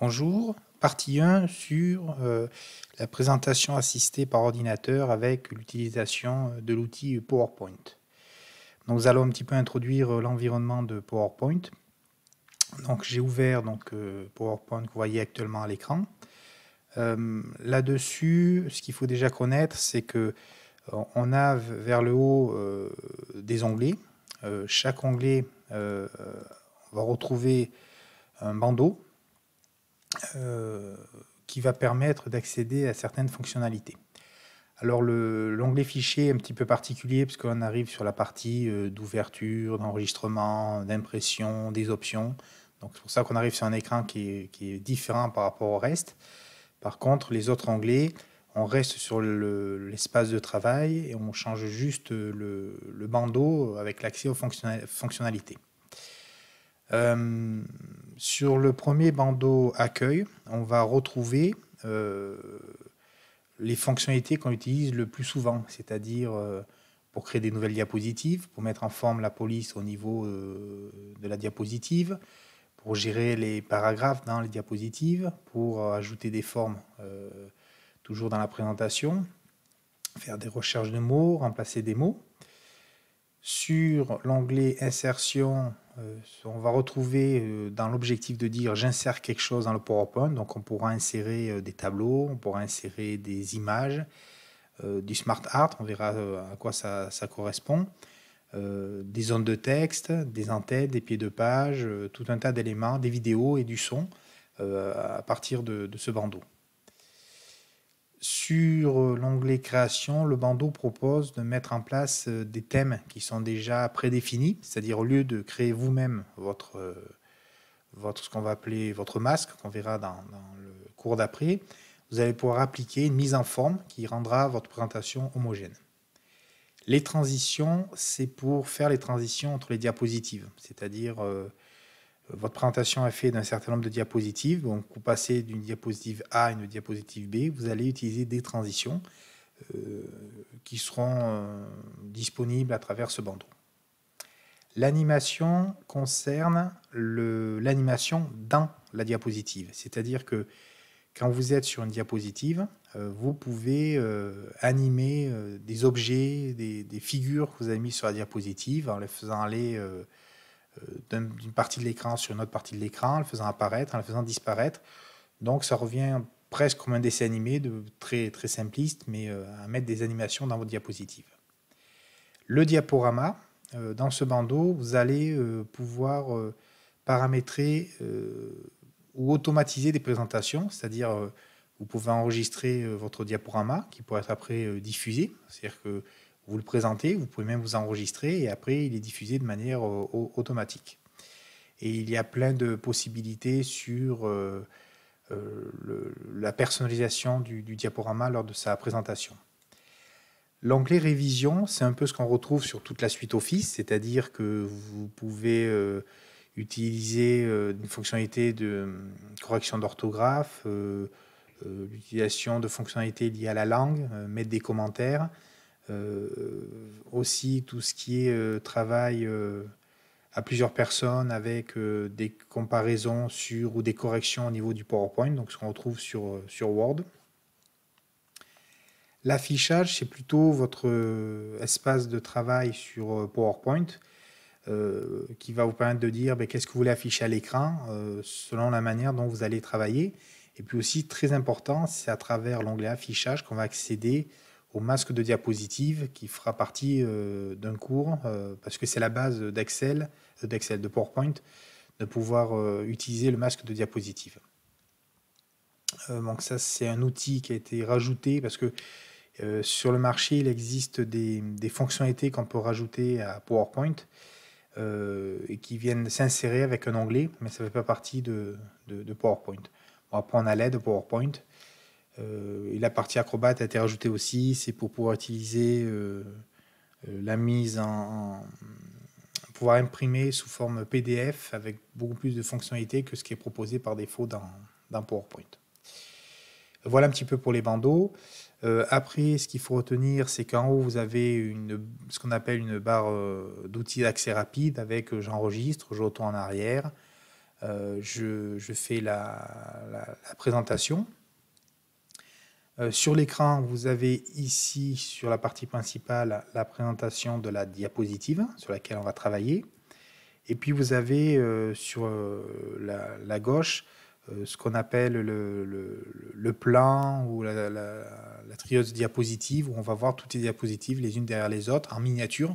Bonjour, partie 1 sur euh, la présentation assistée par ordinateur avec l'utilisation euh, de l'outil PowerPoint. Donc, nous allons un petit peu introduire euh, l'environnement de PowerPoint. Donc j'ai ouvert donc, PowerPoint que vous voyez actuellement à l'écran. Là-dessus, ce qu'il faut déjà connaître, c'est que on a vers le haut des onglets. chaque onglet, on va retrouver un bandeau euh, qui va permettre d'accéder à certaines fonctionnalités. Alors l'onglet fichier est un petit peu particulier parce qu'on arrive sur la partie euh, d'ouverture, d'enregistrement, d'impression, des options. Donc c'est pour ça qu'on arrive sur un écran qui est, différent par rapport au reste. Par contre, les autres onglets, on reste sur l'espace de travail et on change juste le, bandeau avec l'accès aux fonctionnalités. Euh, sur le premier bandeau accueil, on va retrouver euh, les fonctionnalités qu'on utilise le plus souvent, c'est-à-dire euh, pour créer des nouvelles diapositives, pour mettre en forme la police au niveau euh, de la diapositive, pour gérer les paragraphes dans les diapositives, pour ajouter des formes toujours dans la présentation, faire des recherches de mots, remplacer des mots. Sur l'onglet insertion, euh, on va retrouver euh, dans l'objectif de dire j'insère quelque chose dans le PowerPoint. Donc on pourra insérer euh, des tableaux, on pourra insérer des images, du smart art, on verra à quoi ça, correspond, des zones de texte, des entêtes, des pieds de page, tout un tas d'éléments, des vidéos et du son à partir de ce bandeau. Sur euh, l'onglet création, le bandeau propose de mettre en place euh, des thèmes qui sont déjà prédéfinis, c'est-à-dire au lieu de créer vous-même votre, euh, votre, ce qu'on va appeler votre masque, qu'on verra dans, le cours d'après, vous allez pouvoir appliquer une mise en forme qui rendra votre présentation homogène. Les transitions, c'est pour faire les transitions entre les diapositives, c'est-à-dire votre présentation est faite d'un certain nombre de diapositives. Donc, vous passez d'une diapositive A à une diapositive B. Vous allez utiliser des transitions euh, qui seront euh, disponibles à travers ce bandeau. L'animation concerne l'animation dans la diapositive. C'est-à-dire que quand vous êtes sur une diapositive, euh, vous pouvez animer des objets, des, des, figures que vous avez mises sur la diapositive en les faisant aller euh, d'une partie de l'écran sur une autre partie de l'écran, en le faisant apparaître, en le faisant disparaître. Donc ça revient presque comme un dessin animé, de, très, très simpliste, mais euh, à mettre des animations dans vos diapositives. Le diaporama, euh, dans ce bandeau, vous allez pouvoir paramétrer ou automatiser des présentations, c'est-à-dire vous pouvez enregistrer votre diaporama qui pourra être après diffusé, c'est-à-dire que vous le présentez, vous pouvez même vous enregistrer et après il est diffusé de manière euh, automatique. Et il y a plein de possibilités sur euh, euh, la personnalisation du, diaporama lors de sa présentation. L'onglet révision, c'est un peu ce qu'on retrouve sur toute la suite Office, c'est-à-dire que vous pouvez utiliser une fonctionnalité de correction d'orthographe, l'utilisation de fonctionnalités liées à la langue, mettre des commentaires, euh, aussi tout ce qui est euh, travail euh, à plusieurs personnes avec des comparaisons sur ou des corrections au niveau du PowerPoint, donc ce qu'on retrouve sur, sur Word. L'affichage, c'est plutôt votre espace de travail sur PowerPoint qui va vous permettre de dire ben, qu'est-ce que vous voulez afficher à l'écran selon la manière dont vous allez travailler. Et puis aussi, très important, c'est à travers l'onglet affichage qu'on va accéder au masque de diapositive qui fera partie euh, d'un cours, euh, parce que c'est la base d'Excel, d'Excel, de PowerPoint, de pouvoir euh, utiliser le masque de diapositive. donc ça, c'est un outil qui a été rajouté, parce que sur le marché, il existe des, fonctionnalités qu'on peut rajouter à PowerPoint, et qui viennent s'insérer avec un onglet, mais ça ne fait pas partie de, de, PowerPoint. On va prendre à l'aide PowerPoint, euh, et la partie acrobate a été rajoutée aussi, c'est pour pouvoir utiliser euh, euh, la mise en, pouvoir imprimer sous forme PDF avec beaucoup plus de fonctionnalités que ce qui est proposé par défaut dans, PowerPoint. Voilà un petit peu pour les bandeaux. après, ce qu'il faut retenir, c'est qu'en haut, vous avez une, ce qu'on appelle une barre d'outils d'accès rapide avec j'enregistre, je retourne en arrière, je, fais la présentation. Euh, sur l'écran, vous avez ici, sur la partie principale, la présentation de la diapositive sur laquelle on va travailler. Et puis vous avez euh, sur euh, la, gauche ce qu'on appelle le, plan ou la, la, diapositive, où on va voir toutes les diapositives les unes derrière les autres en miniature,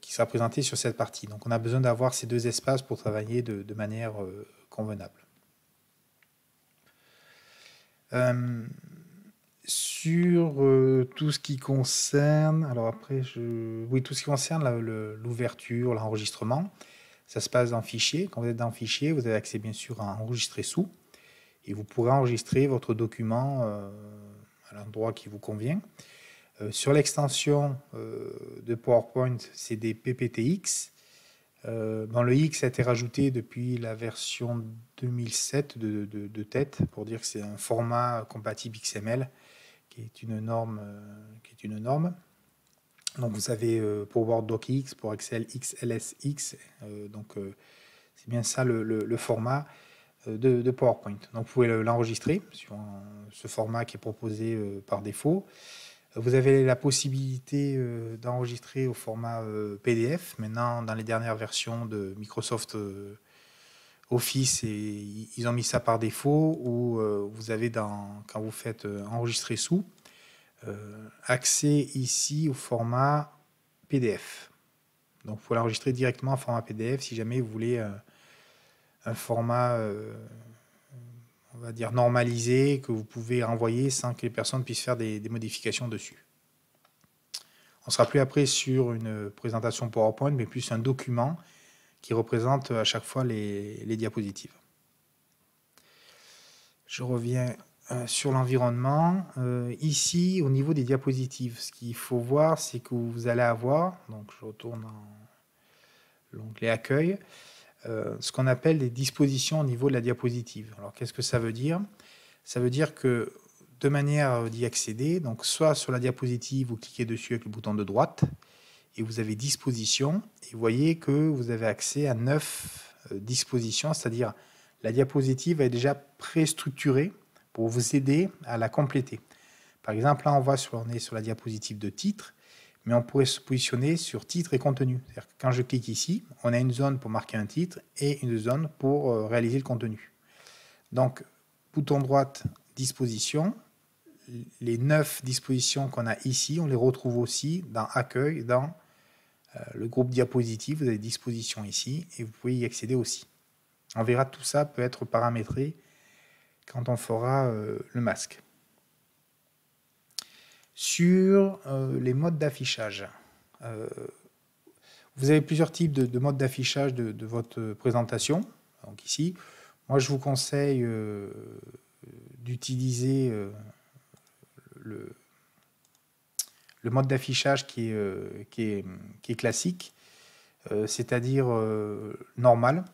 qui sera présentée sur cette partie. Donc on a besoin d'avoir ces deux espaces pour travailler de manière convenable. Euh, sur euh, tout ce qui concerne, alors après, je... oui, tout ce qui concerne l'ouverture, l'enregistrement, ça se passe dans fichier. Quand vous êtes dans fichier, vous avez accès bien sûr à enregistrer sous, et vous pourrez enregistrer votre document euh, à l'endroit qui vous convient. sur l'extension de PowerPoint, c'est des PPTX. Euh, ben, le X a été rajouté depuis la version 2007 de, de, tête pour dire que c'est un format compatible XML qui est une norme. Euh, qui est une norme. Donc vous avez euh, pour Word DocX, pour Excel XLSX, donc c'est bien ça le, format de, PowerPoint. Donc vous pouvez l'enregistrer sur ce format qui est proposé par défaut. Vous avez la possibilité euh, d'enregistrer au format euh, PDF. Maintenant, dans les dernières versions de Microsoft euh, Office, et ils ont mis ça par défaut, Ou vous avez, dans, quand vous faites enregistrer sous, accès ici au format PDF. Donc, vous pouvez l'enregistrer directement en format PDF si jamais vous voulez un format on va dire, normalisé, que vous pouvez envoyer sans que les personnes puissent faire des, modifications dessus. On sera plus après sur une présentation PowerPoint, mais plus un document qui représente à chaque fois les, diapositives. Je reviens euh, sur l'environnement. Euh, ici, au niveau des diapositives, ce qu'il faut voir, c'est que vous allez avoir, donc je retourne dans l'onglet accueil, euh, ce qu'on appelle les dispositions au niveau de la diapositive. Alors qu'est-ce que ça veut dire Ça veut dire que de manière d'y accéder, donc soit sur la diapositive, vous cliquez dessus avec le bouton de droite, et vous avez disposition, et vous voyez que vous avez accès à neuf euh, dispositions, c'est-à-dire la diapositive est déjà pré-structurée pour vous aider à la compléter. Par exemple, là, on voit sur, on est sur la diapositive de titre, mais on pourrait se positionner sur titre et contenu. C'est-à-dire que quand je clique ici, on a une zone pour marquer un titre et une zone pour euh, réaliser le contenu. Donc, bouton droite, disposition. Les neuf dispositions qu'on a ici, on les retrouve aussi dans Accueil, dans euh, le groupe diapositive. Vous avez Disposition ici et vous pouvez y accéder aussi. On verra tout ça peut être paramétré quand on fera euh, le masque sur euh, les modes d'affichage. Euh, vous avez plusieurs types de, modes d'affichage de, votre présentation. Donc ici, moi je vous conseille euh, d'utiliser le, le, mode d'affichage qui, est, qui, est, classique, c'est-à-dire normal,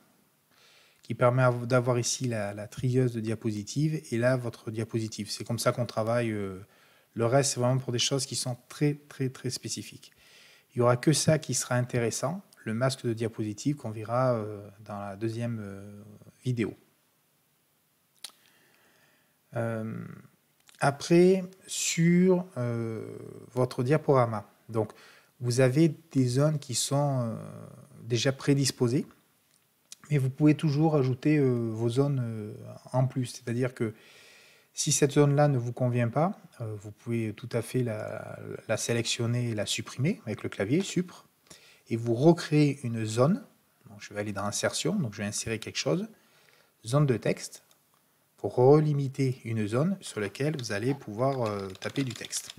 qui permet d'avoir ici la, la, trieuse de diapositives et là votre diapositive. C'est comme ça qu'on travaille le reste, c'est vraiment pour des choses qui sont très, très, très spécifiques. Il y aura que ça qui sera intéressant, le masque de diapositive qu'on verra euh, dans la deuxième euh, vidéo. Euh, après, sur votre diaporama, donc vous avez des zones qui sont déjà prédisposées, mais vous pouvez toujours ajouter vos zones en plus. C'est-à-dire que si cette zone-là ne vous convient pas, euh, vous pouvez tout à fait la, sélectionner et la supprimer avec le clavier Supre. Et vous recréer une zone. je vais aller dans insertion, donc je vais insérer quelque chose. Zone de texte pour relimiter une zone sur laquelle vous allez pouvoir euh, taper du texte.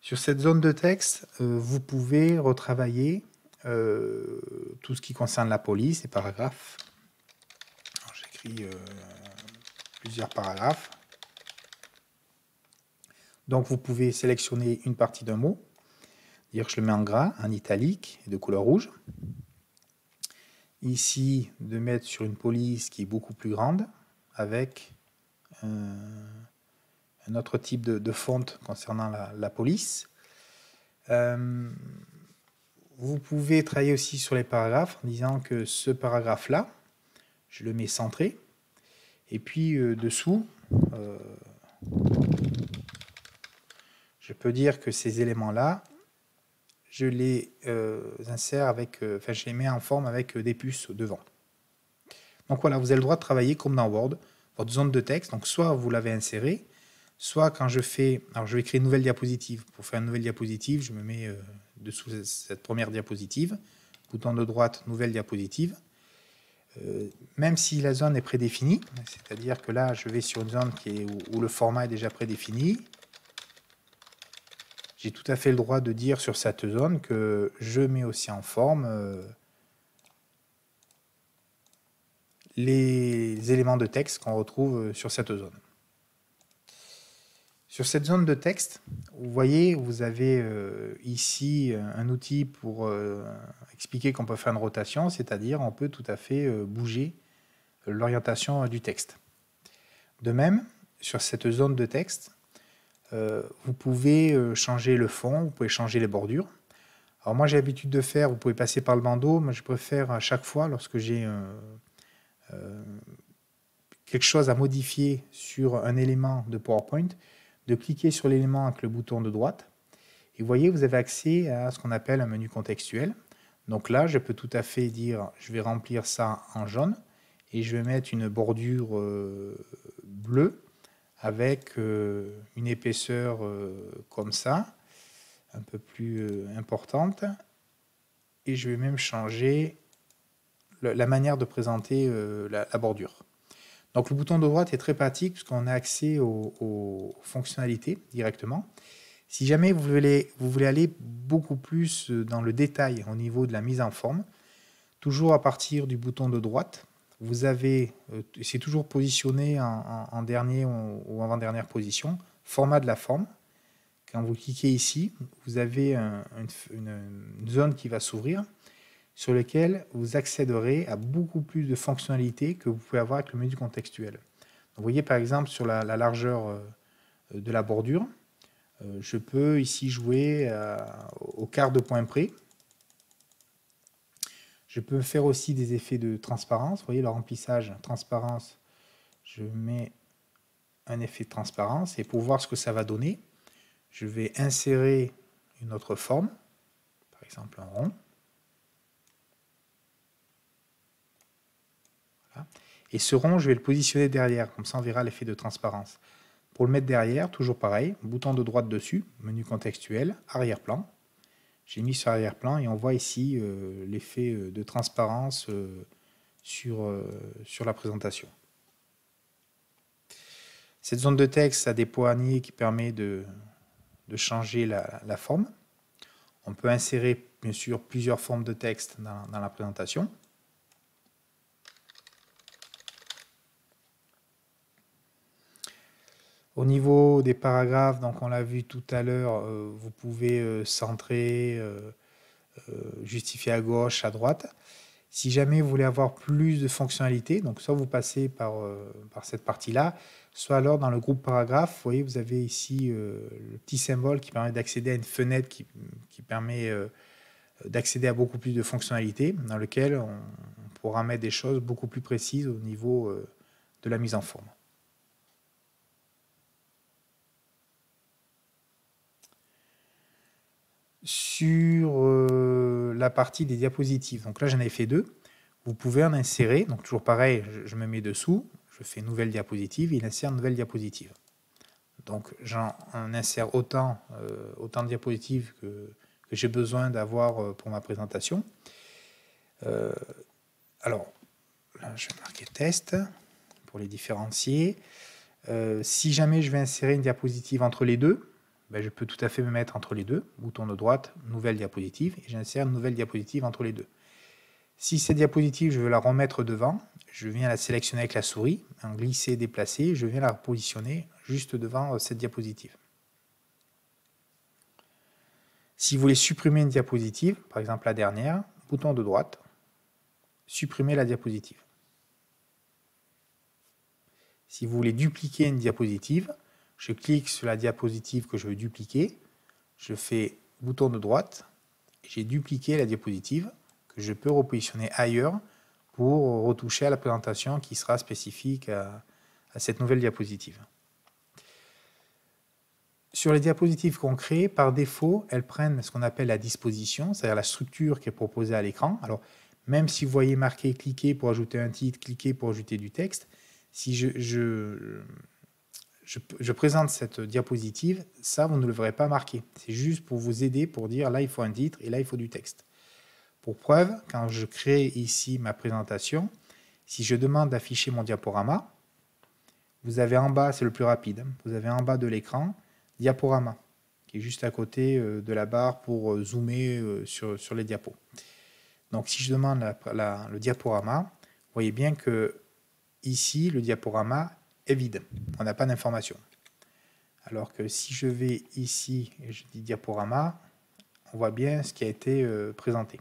Sur cette zone de texte, euh, vous pouvez retravailler tout ce qui concerne la police, les paragraphes, euh, plusieurs paragraphes. Donc vous pouvez sélectionner une partie d'un mot, dire je le mets en gras, en italique et de couleur rouge. Ici, de mettre sur une police qui est beaucoup plus grande avec euh, un, autre type de, fonte concernant la, police. Euh, vous pouvez travailler aussi sur les paragraphes en disant que ce paragraphe-là, je le mets centré. Et puis euh, dessous, euh, je peux dire que ces éléments-là, je les euh, insère avec, enfin je les mets en forme avec des puces devant. Donc voilà, vous avez le droit de travailler comme dans Word, votre zone de texte. Donc soit vous l'avez inséré, soit quand je fais, alors je vais créer une nouvelle diapositive. Pour faire une nouvelle diapositive, je me mets dessous cette première diapositive, bouton de droite, nouvelle diapositive. Euh, même si la zone est prédéfinie, c'est-à-dire que là, je vais sur une zone où, le format est déjà prédéfini, j'ai tout à fait le droit de dire sur cette zone que je mets aussi en forme euh, les éléments de texte qu'on retrouve sur cette zone. Sur cette zone de texte, vous voyez, vous avez euh, ici euh, un outil pour euh, expliquer qu'on peut faire une rotation, c'est-à-dire on peut tout à fait bouger l'orientation du texte. De même, sur cette zone de texte, vous pouvez changer le fond, vous pouvez changer les bordures. Alors moi j'ai l'habitude de faire, vous pouvez passer par le bandeau, mais je préfère à chaque fois lorsque j'ai quelque chose à modifier sur un élément de PowerPoint, de cliquer sur l'élément avec le bouton de droite. Et vous voyez, vous avez accès à ce qu'on appelle un menu contextuel. Donc là, je peux tout à fait dire, je vais remplir ça en jaune et je vais mettre une bordure euh, bleue avec euh, une épaisseur euh, comme ça, un peu plus importante. Et je vais même changer la manière de présenter la bordure. Donc le bouton de droite est très pratique puisqu'on a accès aux, fonctionnalités directement. Si jamais vous voulez, vous voulez aller beaucoup plus euh, dans le détail au niveau de la mise en forme, toujours à partir du bouton de droite, vous avez, euh, c'est toujours positionné en, en, dernier ou avant-dernière position, format de la forme. Quand vous cliquez ici, vous avez une, une zone qui va s'ouvrir sur lequel vous accéderez à beaucoup plus de fonctionnalités que vous pouvez avoir avec le menu contextuel. vous voyez par exemple sur la, largeur euh, de la bordure, euh, je peux ici jouer euh, au quart de point près. Je peux faire aussi des effets de transparence. Vous voyez le remplissage transparence, je mets un effet de transparence et pour voir ce que ça va donner, je vais insérer une autre forme, par exemple un rond. Et ce rond, je vais le positionner derrière, comme ça on verra l'effet de transparence. Pour le mettre derrière, toujours pareil, bouton de droite dessus, menu contextuel, arrière-plan. J'ai mis sur arrière-plan et on voit ici euh, l'effet euh, de transparence euh, sur, la présentation. Cette zone de texte a des poignées qui permet de, changer la, forme. On peut insérer bien sûr plusieurs formes de texte dans la présentation. Au niveau des paragraphes, donc on l'a vu tout à l'heure, euh, vous pouvez euh, centrer, euh, justifier à gauche, à droite. Si jamais vous voulez avoir plus de fonctionnalités, donc soit vous passez par, cette partie-là, soit alors dans le groupe paragraphe, vous voyez, vous avez ici le petit symbole qui permet d'accéder à une fenêtre qui, qui permet d'accéder à beaucoup plus de fonctionnalités dans lequel on, pourra mettre des choses beaucoup plus précises au niveau de la mise en forme. sur euh, la partie des diapositives. Donc là, j'en ai fait deux. Vous pouvez en insérer. Donc toujours pareil, je, me mets dessous, je fais nouvelle diapositive, il insère nouvelle diapositive. Donc j'en insère autant, euh, autant de diapositives que, j'ai besoin d'avoir euh, pour ma présentation. alors, je vais marquer test pour les différencier. si jamais je vais insérer une diapositive entre les deux, ben, je peux tout à fait me mettre entre les deux, bouton de droite, nouvelle diapositive, et j'insère une nouvelle diapositive entre les deux. Si cette diapositive, je veux la remettre devant, je viens la sélectionner avec la souris, en glisser, déplacer, je viens la repositionner juste devant euh, cette diapositive. Si vous voulez supprimer une diapositive, par exemple la dernière, bouton de droite, supprimer la diapositive. Si vous voulez dupliquer une diapositive, je clique sur la diapositive que je veux dupliquer. Je fais bouton de droite. J'ai dupliqué la diapositive que je peux repositionner ailleurs pour retoucher à la présentation qui sera spécifique à, cette nouvelle diapositive. Sur les diapositives qu'on crée, par défaut, elles prennent ce qu'on appelle la disposition, c'est-à-dire la structure qui est proposée à l'écran. Alors, même si vous voyez marqué « cliquer pour ajouter un titre »,« cliquer pour ajouter du texte », si je, je, présente cette diapositive, ça, vous ne le verrez pas marqué. C'est juste pour vous aider pour dire là, il faut un titre et là, il faut du texte. Pour preuve, quand je crée ici ma présentation, si je demande d'afficher mon diaporama, vous avez en bas, c'est le plus rapide, hein, vous avez en bas de l'écran, diaporama, qui est juste à côté euh, de la barre pour euh, zoomer euh, sur, les diapos. Donc si je demande le diaporama, vous voyez bien que ici, le diaporama est vide. On n'a pas d'information. Alors que si je vais ici et je dis diaporama, on voit bien ce qui a été euh, présenté.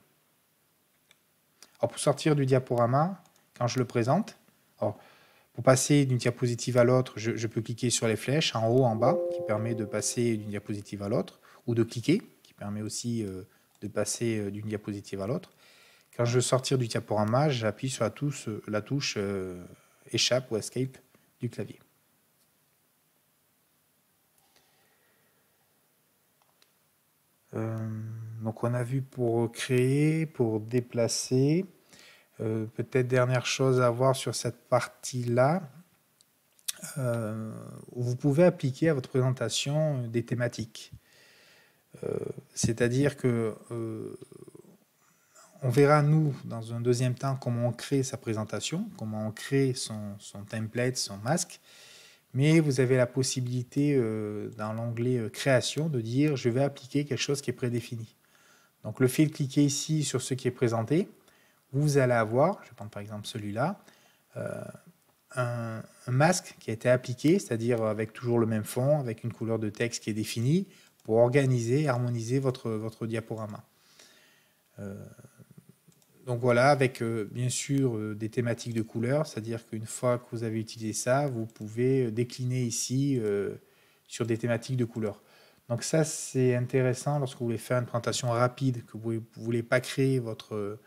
Alors pour sortir du diaporama, quand je le présente, pour passer d'une diapositive à l'autre, je, peux cliquer sur les flèches en haut, en bas, qui permet de passer d'une diapositive à l'autre, ou de cliquer, qui permet aussi euh, de passer euh, d'une diapositive à l'autre. Quand je veux sortir du diaporama, j'appuie sur la touche, la touche échappe ou escape clavier. Euh, donc on a vu pour créer, pour déplacer. Euh, peut-être dernière chose à voir sur cette partie-là. Euh, vous pouvez appliquer à votre présentation des thématiques. C'est-à-dire que on verra, nous, dans un deuxième temps, comment on crée sa présentation, comment on crée son, template, son masque. Mais vous avez la possibilité, euh, dans l'onglet euh, Création, de dire je vais appliquer quelque chose qui est prédéfini. Donc le fil de cliquer ici sur ce qui est présenté, vous allez avoir, je vais prendre par exemple celui-là, euh, un, masque qui a été appliqué, c'est-à-dire avec toujours le même fond, avec une couleur de texte qui est définie, pour organiser, harmoniser votre, votre diaporama donc voilà, avec euh, bien sûr euh, des thématiques de couleurs, c'est-à-dire qu'une fois que vous avez utilisé ça, vous pouvez euh, décliner ici sur des thématiques de couleurs. Donc ça, c'est intéressant lorsque vous voulez faire une présentation rapide, que vous ne voulez pas créer votre,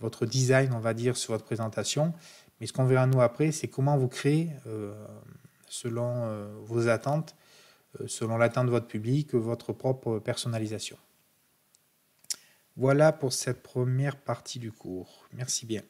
votre design, on va dire, sur votre présentation. Mais ce qu'on verra nous après, c'est comment vous créez, selon vos attentes, selon l'attente de votre public, votre propre personnalisation. Voilà pour cette première partie du cours. Merci bien.